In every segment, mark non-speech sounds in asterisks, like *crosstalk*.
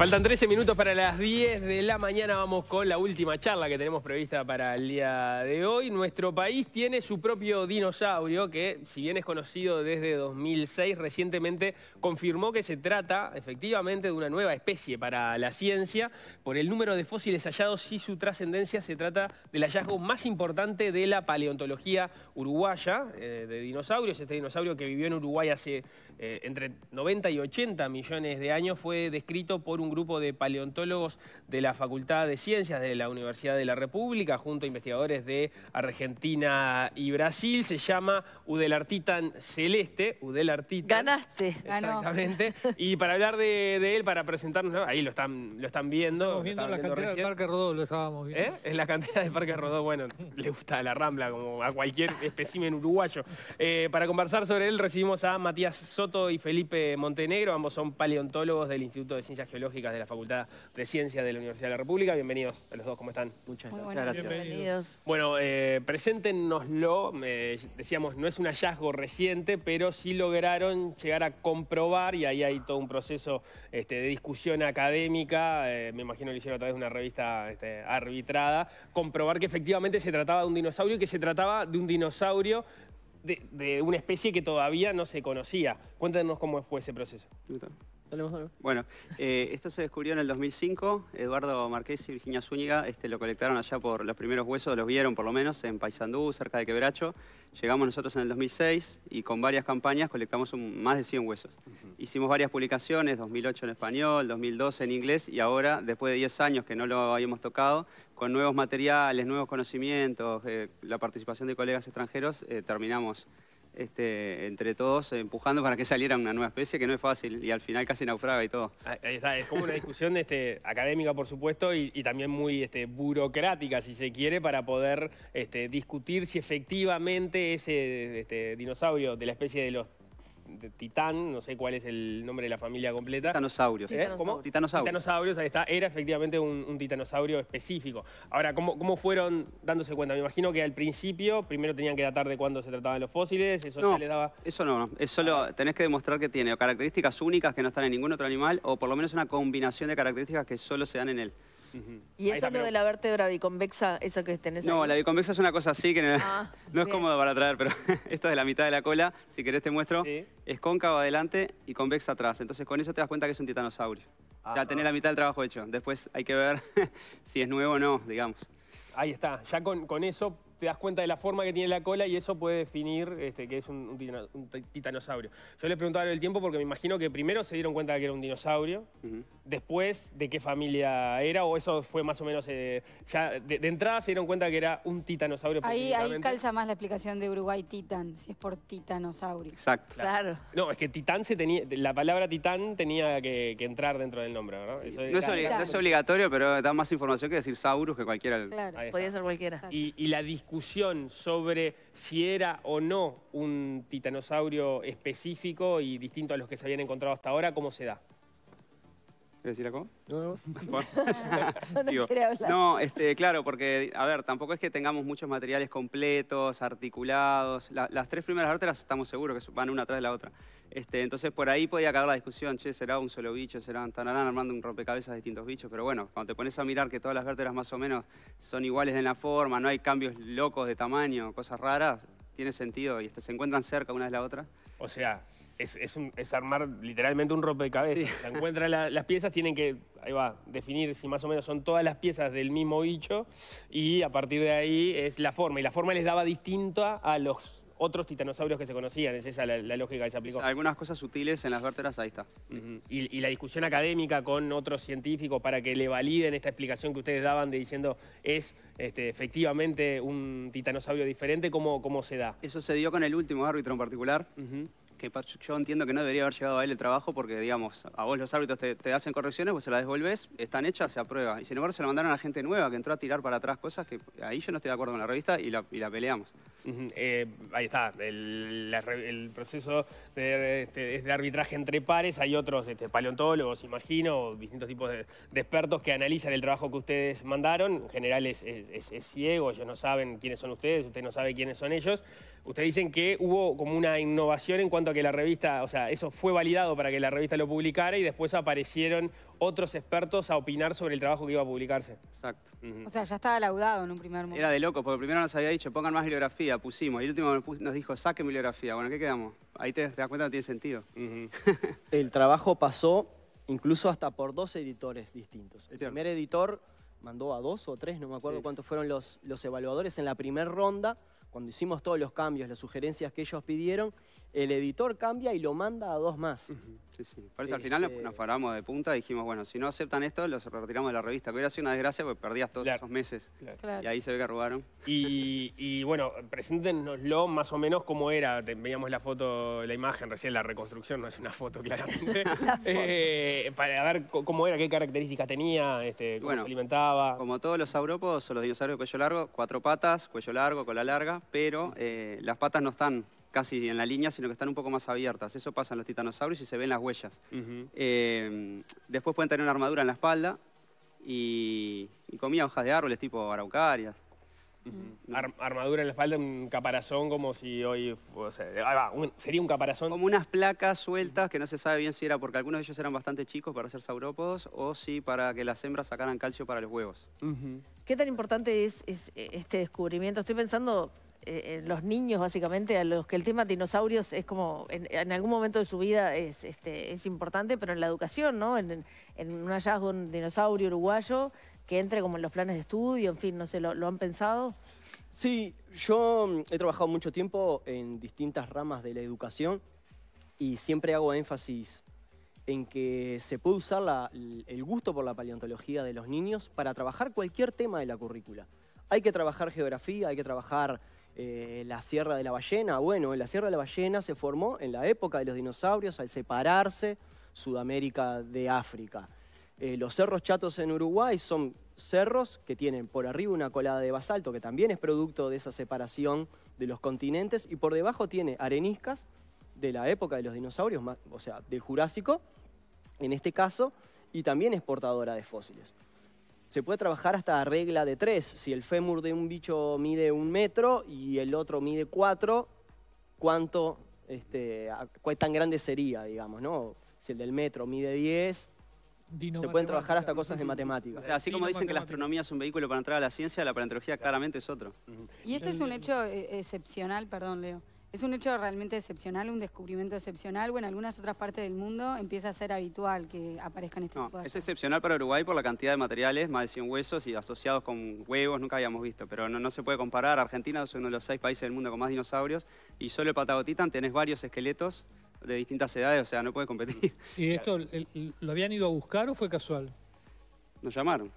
Faltan 13 minutos para las 10 de la mañana. Vamos con la última charla que tenemos prevista para el día de hoy. Nuestro país tiene su propio dinosaurio que, si bien es conocido desde 2006, recientemente confirmó que se trata efectivamente de una nueva especie para la ciencia por el número de fósiles hallados y su trascendencia. Se trata del hallazgo más importante de la paleontología uruguaya eh, de dinosaurios. Este dinosaurio que vivió en Uruguay hace eh, entre 90 y 80 millones de años fue descrito por un grupo de paleontólogos de la Facultad de Ciencias de la Universidad de la República, junto a investigadores de Argentina y Brasil. Se llama Udelartitan Celeste. Udelartitan. Ganaste. Exactamente. Y para hablar de, él, para presentarnos, ahí lo están, lo están viendo. Estamos viendo la cantidad de Parque Rodó, lo estábamos viendo. ¿Eh? Es la cantidad de Parque Rodó, bueno, le gusta la rambla como a cualquier *laughs* espécimen uruguayo. Eh, para conversar sobre él recibimos a Matías Soto y Felipe Montenegro, ambos son paleontólogos del Instituto de Ciencias Geológicas de la Facultad de Ciencias de la Universidad de la República. Bienvenidos a los dos, ¿cómo están? Muchas gracias. Bienvenidos. Bueno, eh, preséntenoslo. Eh, decíamos, no es un hallazgo reciente, pero sí lograron llegar a comprobar, y ahí hay todo un proceso este, de discusión académica, eh, me imagino lo hicieron a través de una revista este, arbitrada, comprobar que efectivamente se trataba de un dinosaurio y que se trataba de un dinosaurio de, una especie que todavía no se conocía. Cuéntenos cómo fue ese proceso. Bueno, eh, esto se descubrió en el 2005. Eduardo Marqués y Virginia Zúñiga este, lo colectaron allá por los primeros huesos, los vieron por lo menos en Paysandú, cerca de Quebracho. Llegamos nosotros en el 2006 y con varias campañas colectamos más de 100 huesos. Hicimos varias publicaciones, 2008 en español, 2012 en inglés y ahora, después de 10 años que no lo habíamos tocado, con nuevos materiales, nuevos conocimientos, eh, la participación de colegas extranjeros, eh, terminamos este, entre todos empujando para que saliera una nueva especie, que no es fácil, y al final casi naufraga y todo. Ah, es como una discusión este, académica, por supuesto, y, también muy este, burocrática, si se quiere, para poder este, discutir si efectivamente ese este, dinosaurio de la especie de los Titán, no sé cuál es el nombre de la familia completa. Titanosaurios. ¿Eh? ¿Cómo? Titanosaurios. Titanosaurios, ahí está. Era efectivamente un, un titanosaurio específico. Ahora, ¿cómo, ¿cómo, fueron dándose cuenta? Me imagino que al principio primero tenían que datar de cuándo se trataban los fósiles, eso no, ya les daba... eso no, no. Es solo, tenés que demostrar que tiene características únicas que no están en ningún otro animal o por lo menos una combinación de características que solo se dan en él. ¿Y eso es lo de la vértebra biconvexa, esa que tenés No, la biconvexa es una cosa así que no, ah, *laughs* es cómoda para traer, pero *laughs* esta es la mitad de la cola, si querés te muestro. Es cóncava adelante y convexa atrás, entonces con eso te das cuenta que es un titanosaurio. Ah, ya tenés ah. la mitad del trabajo hecho, después hay que ver *laughs* si es nuevo o no, digamos. Ahí está, ya con, con eso te das cuenta de la forma que tiene la cola y eso puede definir este, que es un, titanosaurio. Yo les preguntaba el tiempo porque me imagino que primero se dieron cuenta que era un dinosaurio, después de qué familia era, o eso fue más o menos, eh, ya de, entrada se dieron cuenta que era un titanosaurio. Ahí, calza más la explicación de Uruguay Titan, si es por titanosaurio. Exacto. No, es que titán se tenía, la palabra titán tenía que, entrar dentro del nombre, ¿no? no, es obligatorio, pero da más información que decir saurus que cualquiera. Claro, podía ser cualquiera. Y, la discusión discusión sobre si era o no un titanosaurio específico y distinto a los que se habían encontrado hasta ahora, ¿cómo se da? decir cómo? No, no. *laughs* *laughs* no, no, este, claro, porque, a ver, tampoco es que tengamos muchos materiales completos, articulados. las tres primeras vérteras estamos seguros que van una atrás de la otra. Este, entonces, por ahí podía acabar la discusión, che, será un solo bicho, serán, tanarán armando un rompecabezas de distintos bichos, pero bueno, cuando te pones a mirar que todas las vértebras más o menos son iguales en la forma, no hay cambios locos de tamaño, cosas raras, tiene sentido y se encuentran cerca una de la otra. O sea, es, armar literalmente un rompecabezas. Se encuentran las piezas, tienen que, ahí va, definir si más o menos son todas las piezas del mismo bicho y a partir de ahí es la forma. Y la forma les daba distinta a los otros titanosaurios que se conocían. Es esa la, la lógica que se aplicó. Algunas cosas sutiles en las vértebras, ahí está. y, la discusión académica con otros científicos para que le validen esta explicación que ustedes daban de diciendo es este, efectivamente un titanosaurio diferente, ¿cómo, ¿cómo se da? Eso se dio con el último árbitro en particular que yo entiendo que no debería haber llegado a él el trabajo porque, digamos, a vos los árbitros te, hacen correcciones, vos se las devolvés, están hechas, se aprueba. Y sin embargo se lo mandaron a gente nueva que entró a tirar para atrás cosas que ahí yo no estoy de acuerdo con la revista y la, peleamos. Eh, ahí está, el, proceso de, este, de, arbitraje entre pares, hay otros este, paleontólogos, imagino, distintos tipos de, expertos que analizan el trabajo que ustedes mandaron. En general es, es ciego, ellos no saben quiénes son ustedes, usted no sabe quiénes son ellos. Ustedes dicen que hubo como una innovación en cuanto a que la revista, o sea, eso fue validado para que la revista lo publicara y después aparecieron otros expertos a opinar sobre el trabajo que iba a publicarse. Exacto. O sea, ya estaba laudado en un primer momento. Era de loco, porque primero nos había dicho, pongan más bibliografía, pusimos. Y el último nos dijo, saquen bibliografía. Bueno, ¿qué quedamos? Ahí te, das cuenta no tiene sentido. *laughs* el trabajo pasó incluso hasta por dos editores distintos. El primer editor mandó a dos o tres, no me acuerdo cuántos fueron los evaluadores en la primera ronda cuando hicimos todos los cambios, las sugerencias que ellos pidieron, el editor cambia y lo manda a dos más. sí, sí. Por eso al final este, nos paramos de punta y dijimos, bueno, si no aceptan esto, los retiramos de la revista. Que hubiera sido una desgracia porque perdías todos esos meses. Y ahí se ve que robaron. Y, bueno, preséntenoslo más o menos cómo era. Veíamos la foto, la imagen recién, la reconstrucción, no es una foto *laughs* claramente. Eh, para ver cómo era, qué características tenía, este, cómo se alimentaba. Como todos los saurópodos o los dinosaurios de cuello largo, cuatro patas, cuello largo, cola larga, pero eh, las patas no están casi en la línea, sino que están un poco más abiertas. Eso pasa en los titanosaurios y se ven las huellas. Em, después pueden tener una armadura en la espalda y, y comía hojas de árboles tipo araucarias. armadura en la espalda, un caparazón como si hoy... sería un caparazón... Como unas placas sueltas que no se sabe bien si era porque algunos de ellos eran bastante chicos para ser saurópodos o si para que las hembras sacaran calcio para los huevos. ¿Qué tan importante es este descubrimiento? Estoy pensando eh, eh, los niños, básicamente, a los que el tema dinosaurios es como, en, algún momento de su vida es, este, es importante, pero en la educación, ¿no? En, un hallazgo de un dinosaurio uruguayo que entre como en los planes de estudio, en fin, no sé, ¿lo, han pensado? Sí, yo mm, he trabajado mucho tiempo en distintas ramas de la educación y siempre hago énfasis en que se puede usar el gusto por la paleontología de los niños para trabajar cualquier tema de la currícula. Hay que trabajar geografía, hay que trabajar eh, la Sierra de la Ballena. Bueno, la Sierra de la Ballena se formó en la época de los dinosaurios al separarse Sudamérica de África. Eh, los cerros chatos en Uruguay son cerros que tienen por arriba una colada de basalto, que también es producto de esa separación de los continentes, y por debajo tiene areniscas de la época de los dinosaurios, o sea, del Jurásico, en este caso, y también es portadora de fósiles se puede trabajar hasta regla de tres. Si el fémur de un bicho mide un metro y el otro mide cuatro, ¿cuánto, este, tan grande sería, digamos, no? Si el del metro mide diez, se pueden trabajar hasta cosas de matemáticas. así como dicen que la astronomía es un vehículo para entrar a la ciencia, la paleontología claramente es otro. Y este es un hecho eh, excepcional, perdón, Leo. Es un hecho realmente excepcional, un descubrimiento excepcional. Bueno, en algunas otras partes del mundo empieza a ser habitual que aparezcan estos. Es excepcional para Uruguay por la cantidad de materiales, más de 100 huesos y asociados con huevos, nunca habíamos visto, pero no, se puede comparar. Argentina es uno de los seis países del mundo con más dinosaurios y solo el Patagotitan tenés varios esqueletos de distintas edades, o sea, no puede competir. ¿Y esto lo habían ido a buscar o fue casual? Nos llamaron.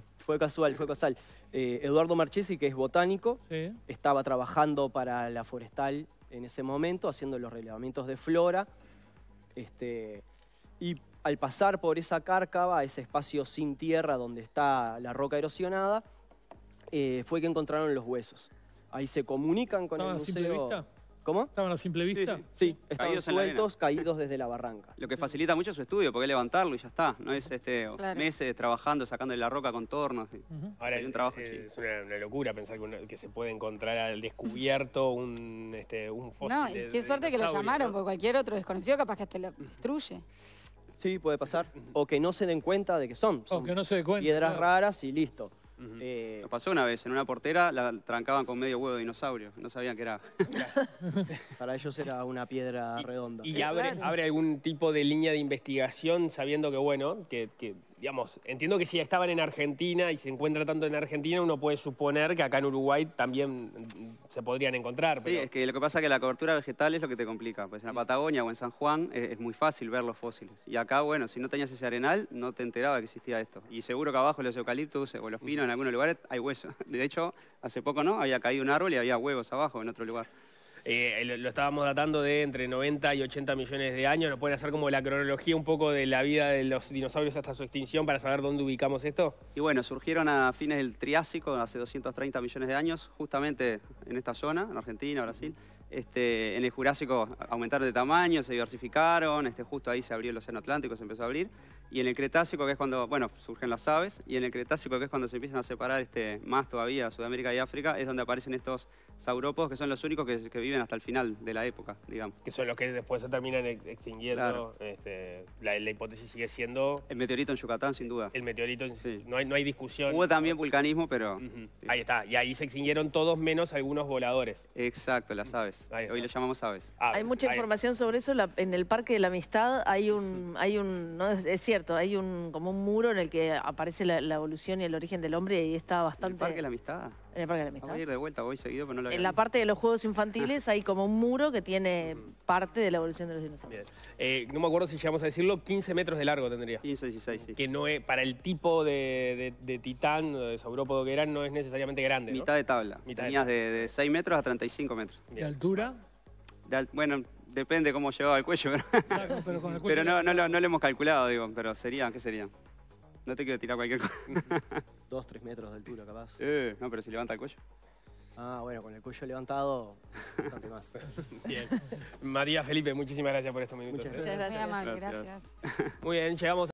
*laughs* Fue casual, fue casual. Eh, Eduardo Marchesi, que es botánico, estaba trabajando para la forestal en ese momento, haciendo los relevamientos de flora. Este, y al pasar por esa cárcava, ese espacio sin tierra donde está la roca erosionada, eh, fue que encontraron los huesos. Ahí se comunican con el ah, museo. ¿Cómo? ¿Estaban a simple vista? Sí, estaban caídos sueltos, caídos desde la barranca. Lo que facilita mucho su estudio, porque levantarlo y ya está. No es este meses trabajando, sacándole la roca con tornos. Ahora, es, un trabajo una, locura pensar que, se puede encontrar al descubierto un, este, un fósil. No, y qué suerte que lo llamaron, porque cualquier otro desconocido capaz que hasta lo destruye. Sí, puede pasar. O que no se den cuenta de que son. o que no se den cuenta. Piedras raras y listo lo eh, pasó una vez, en una portera la trancaban con medio huevo de dinosaurio, no sabían qué era. *laughs* Para ellos era una piedra redonda. ¿Y, abre, abre, algún tipo de línea de investigación sabiendo que, bueno, que, que digamos, entiendo que si ya estaban en Argentina y se encuentra tanto en Argentina, uno puede suponer que acá en Uruguay también mm, se podrían encontrar. Sí, es que lo que pasa es que la cobertura vegetal es lo que te complica. Pues en la mm. Patagonia o en San Juan es, muy fácil ver los fósiles. Y acá, bueno, si no tenías ese arenal, no te enteraba que existía esto. Y seguro que abajo los eucaliptus o los mm. pinos en algunos lugares hay huesos. *laughs* De hecho, hace poco no, había caído un árbol y había huevos abajo en otro lugar. Eh, lo, estábamos datando de entre 90 y 80 millones de años. ¿Nos pueden hacer como la cronología un poco de la vida de los dinosaurios hasta su extinción para saber dónde ubicamos esto? Y bueno, surgieron a fines del Triásico, hace 230 millones de años, justamente en esta zona, en Argentina, Brasil. Este, en el Jurásico aumentaron de tamaño, se diversificaron, este, justo ahí se abrió el Océano Atlántico, se empezó a abrir. Y en el Cretácico, que es cuando, bueno, surgen las aves, y en el Cretácico, que es cuando se empiezan a separar este, más todavía Sudamérica y África, es donde aparecen estos saurópodos que son los únicos que, viven hasta el final de la época, digamos. Que son los que después se terminan extinguiendo. Este, la, hipótesis sigue siendo... El meteorito en Yucatán, sin duda. El meteorito, no, hay, discusión. Hubo también vulcanismo, pero... Ahí está, y ahí se extinguieron todos menos algunos voladores. Exacto, las aves. Hoy le llamamos aves. Hay mucha información sobre eso. en el Parque de la Amistad hay un... Hay un no, es, cierto, hay un como un muro en el que aparece la, evolución y el origen del hombre y está bastante... ¿El Parque de la Amistad? En la Voy a ir de vuelta, voy seguido, En la parte de los juegos infantiles hay como un muro que tiene parte de la evolución de los dinosaurios. Eh, no me acuerdo si llegamos a decirlo, 15 metros de largo tendría. 15, 16, sí. Que no es, para el tipo de, titán o de saurópodo que eran no es necesariamente grande. ¿no? Mitad de tabla. Tenías de, 6 metros a 35 metros. ¿De altura? bueno, depende cómo llevaba el cuello, pero, *laughs* no, lo, no, lo, hemos calculado, digo, pero sería, ¿qué sería? No te quiero tirar cualquier cosa. *laughs* Dos, tres metros de altura, capaz. Eh, no, pero si levanta el cuello. Ah, bueno, con el cuello levantado, bastante más. *laughs* bien. María Felipe, muchísimas gracias por estos minutos. Muchas gracias. gracias. Muy bien, llegamos